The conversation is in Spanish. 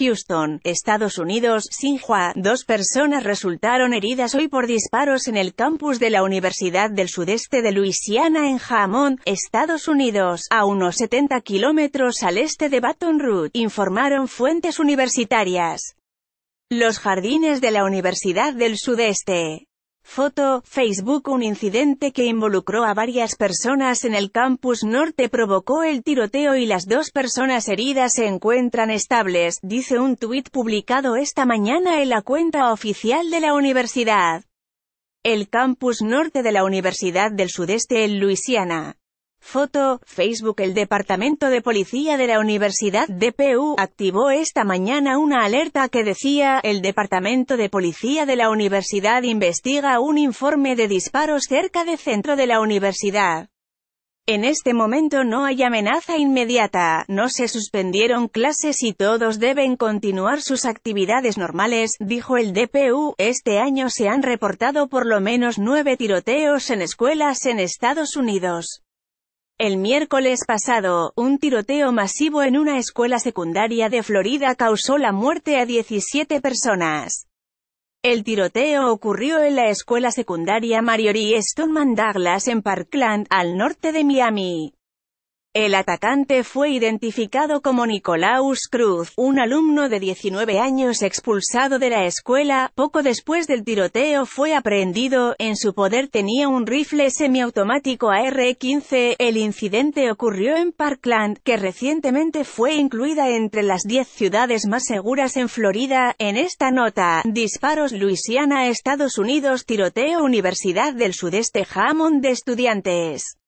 Houston, Estados Unidos, Sinhua. dos personas resultaron heridas hoy por disparos en el campus de la Universidad del Sudeste de Luisiana en Hammond, Estados Unidos, a unos 70 kilómetros al este de Baton Rouge, informaron fuentes universitarias. Los jardines de la Universidad del Sudeste. Foto, Facebook Un incidente que involucró a varias personas en el campus norte provocó el tiroteo y las dos personas heridas se encuentran estables, dice un tuit publicado esta mañana en la cuenta oficial de la universidad. El campus norte de la Universidad del Sudeste en Luisiana, Foto, Facebook El Departamento de Policía de la Universidad DPU, activó esta mañana una alerta que decía, el Departamento de Policía de la Universidad investiga un informe de disparos cerca de centro de la universidad. En este momento no hay amenaza inmediata, no se suspendieron clases y todos deben continuar sus actividades normales, dijo el DPU. Este año se han reportado por lo menos nueve tiroteos en escuelas en Estados Unidos. El miércoles pasado, un tiroteo masivo en una escuela secundaria de Florida causó la muerte a 17 personas. El tiroteo ocurrió en la escuela secundaria Marjorie Stoneman Douglas en Parkland, al norte de Miami. El atacante fue identificado como Nicolaus Cruz, un alumno de 19 años expulsado de la escuela, poco después del tiroteo fue aprehendido, en su poder tenía un rifle semiautomático AR-15, el incidente ocurrió en Parkland, que recientemente fue incluida entre las 10 ciudades más seguras en Florida, en esta nota, disparos Luisiana Estados Unidos tiroteo Universidad del Sudeste Hammond de estudiantes.